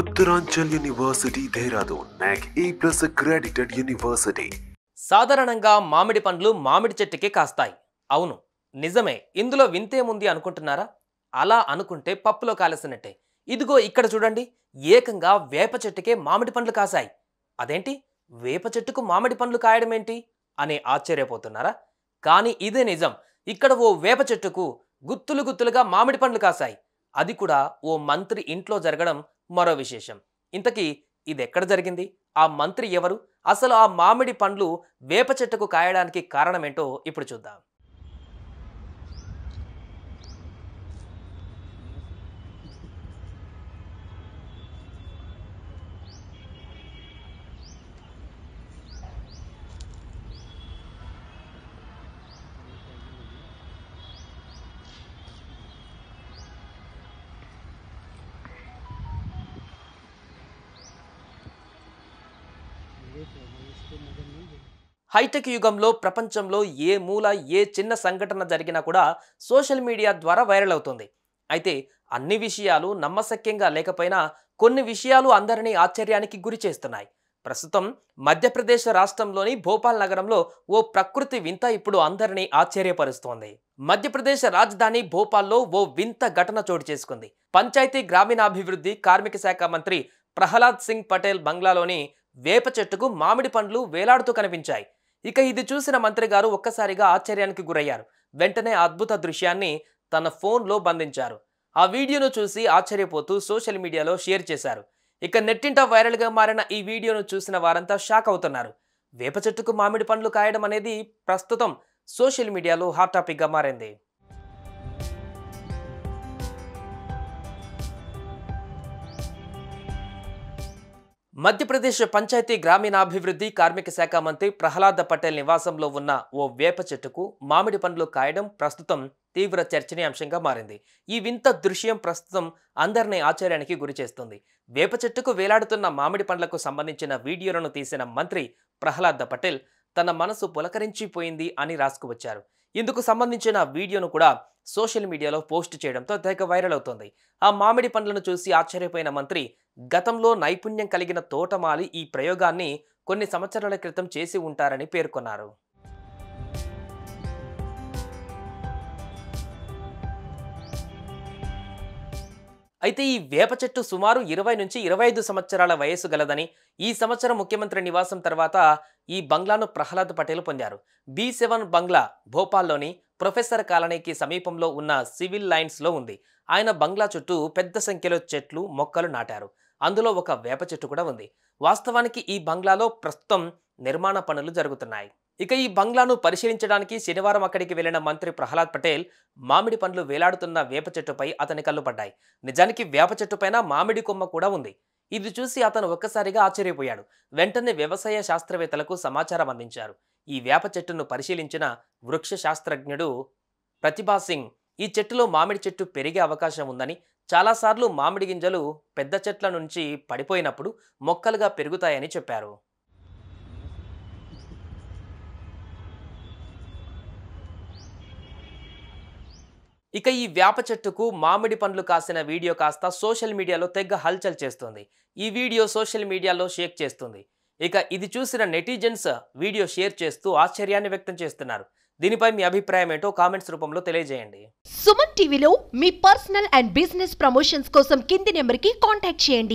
Uttaranchal university దేహ్రాదూన్ నాక్ ఏ plus accredited university సాధారణంగా మామిడి పండ్లు మామిడి చెట్టుకే కాస్తాయి అవును నిజమే ఇందులో వింతేముంది అనుకుంటున్నారా అలా అనుకుంటే పప్పులో కాలేసినట్టే ఇదిగో ఇక్కడ చూడండి ఏకంగా వేప చెట్టుకే మామిడి పండ్లు కాశాయి అదేంటి వేప చెట్టుకు మామిడి పండ్లు కాయడమేంటి అని ఆశ్చర్యపోతున్నారా కానీ ఇదే నిజం ఇక్కడ ఓ వేప చెట్టుకు గుత్తులు గుత్తులుగా మామిడి పండ్లు కాశాయి అది కూడా ఓ మంత్రి ఇంట్లో జరగడం మరో విశేషం ఇంతకీ ఇది ఎక్కడ జరిగింది ఆ మంత్రి ఎవరు అసలు ఆ మామిడి పండ్లు వేప చెట్టుకు కాయడానికి కారణమేంటో ఇప్పుడు చూద్దాం హైటెక్ యుగంలో ప్రపంచంలో ఏ మూల ఏ చిన్న సంఘటన జరిగినా కూడా సోషల్ మీడియా ద్వారా వైరల్ అవుతుంది అయితే అన్ని విషయాలు నమ్మశక్యంగా లేకపోయినా కొన్ని విషయాలు అందరినీ ఆశ్చర్యానికి గురి చేస్తున్నాయి ప్రస్తుతం మధ్యప్రదేశ్ రాష్ట్రంలోని భోపాల్ నగరంలో ఓ ప్రకృతి వింత ఇప్పుడు అందరినీ ఆశ్చర్యపరుస్తోంది మధ్యప్రదేశ్ రాజధాని భోపాల్లో ఓ వింత ఘటన చోటు చేసుకుంది పంచాయతీ గ్రామీణాభివృద్ధి కార్మిక శాఖ మంత్రి ప్రహ్లాద్ సింగ్ పటేల్ బంగ్లాలోని వేప చెట్టుకు మామిడి పండ్లు వేలాడుతూ కనిపించాయి ఇక ఇది చూసిన మంత్రి గారు ఒక్కసారిగా ఆశ్చర్యానికి గురయ్యారు వెంటనే అద్భుత దృశ్యాన్ని తన ఫోన్లో బంధించారు ఆ వీడియోను చూసి ఆశ్చర్యపోతూ సోషల్ మీడియాలో షేర్ చేశారు ఇక నెట్టింట వైరల్గా మారిన ఈ వీడియోను చూసిన వారంతా షాక్ అవుతున్నారు వేప చెట్టుకు మామిడి పండ్లు కాయడం అనేది ప్రస్తుతం సోషల్ మీడియాలో హాట్ టాపిక్గా మారింది మధ్యప్రదేశ్ పంచాయతీ గ్రామీణాభివృద్ధి కార్మిక శాఖ మంత్రి ప్రహ్లాద పటేల్ నివాసంలో ఉన్న ఓ వేప చెట్టుకు మామిడి పండ్లు కాయడం ప్రస్తుతం తీవ్ర చర్చనీయాంశంగా మారింది ఈ వింత దృశ్యం ప్రస్తుతం అందరినీ ఆశ్చర్యానికి గురిచేస్తుంది వేప చెట్టుకు వేలాడుతున్న మామిడి పండ్లకు సంబంధించిన వీడియోలను తీసిన మంత్రి ప్రహ్లాద పటేల్ తన మనసు పులకరించిపోయింది అని రాసుకువచ్చారు ఇందుకు సంబంధించిన వీడియోను కూడా సోషల్ మీడియాలో పోస్ట్ చేయడంతో తెగ వైరల్ అవుతోంది ఆ మామిడి పండ్లను చూసి ఆశ్చర్యపోయిన మంత్రి గతంలో నైపుణ్యం కలిగిన తోటమాలి ఈ ప్రయోగాన్ని కొన్ని సంవత్సరాల క్రితం చేసి ఉంటారని పేర్కొన్నారు అయితే ఈ వేప చెట్టు సుమారు ఇరవై నుంచి ఇరవై ఐదు సంవత్సరాల వయస్సు గలదని ఈ సంవత్సరం ముఖ్యమంత్రి నివాసం తర్వాత ఈ బంగ్లాను ప్రహ్లాద్ పటేల్ పొందారు బి సెవెన్ బంగ్లా భోపాల్లోని ప్రొఫెసర్ కాలనీకి సమీపంలో ఉన్న సివిల్ లైన్స్లో ఉంది ఆయన బంగ్లా చుట్టూ పెద్ద సంఖ్యలో చెట్లు మొక్కలు నాటారు అందులో ఒక వేప చెట్టు కూడా ఉంది వాస్తవానికి ఈ బంగ్లాలో ప్రస్తుతం నిర్మాణ పనులు జరుగుతున్నాయి ఇక ఈ బంగ్లాను పరిశీలించడానికి శనివారం అక్కడికి వెళ్లిన మంత్రి ప్రహ్లాద్ పటేల్ మామిడి పండ్లు వేలాడుతున్న వేప చెట్టుపై అతని కళ్ళు పడ్డాయి నిజానికి వేప చెట్టుపైన మామిడి కొమ్మ కూడా ఉంది ఇది చూసి అతను ఒక్కసారిగా ఆశ్చర్యపోయాడు వెంటనే వ్యవసాయ శాస్త్రవేత్తలకు సమాచారం అందించారు ఈ వేప చెట్టును పరిశీలించిన వృక్ష శాస్త్రజ్ఞుడు ప్రతిభా సింగ్ ఈ చెట్టులో మామిడి చెట్టు పెరిగే అవకాశం ఉందని చాలాసార్లు మామిడి గింజలు పెద్ద చెట్ల నుంచి పడిపోయినప్పుడు మొక్కలుగా పెరుగుతాయని చెప్పారు ఇక ఈ వేప చెట్టుకు మామిడి పండ్లు కాసిన వీడియో కాస్త సోషల్ మీడియాలో తెగ్గ హల్చల్ చేస్తుంది ఈ వీడియో సోషల్ మీడియాలో షేక్ చేస్తుంది ఇక ఇది చూసిన నెటిజన్స్ వీడియో షేర్ చేస్తూ ఆశ్చర్యాన్ని వ్యక్తం చేస్తున్నారు దీనిపై మీ అభిప్రాయం ఏంటో కామెంట్స్ రూపంలో తెలియజేయండి సుమన్ టీవీలో మీ పర్సనల్ అండ్ బిజినెస్ ప్రమోషన్స్ కోసం కింది నెంబర్కి కాంటాక్ట్ చేయండి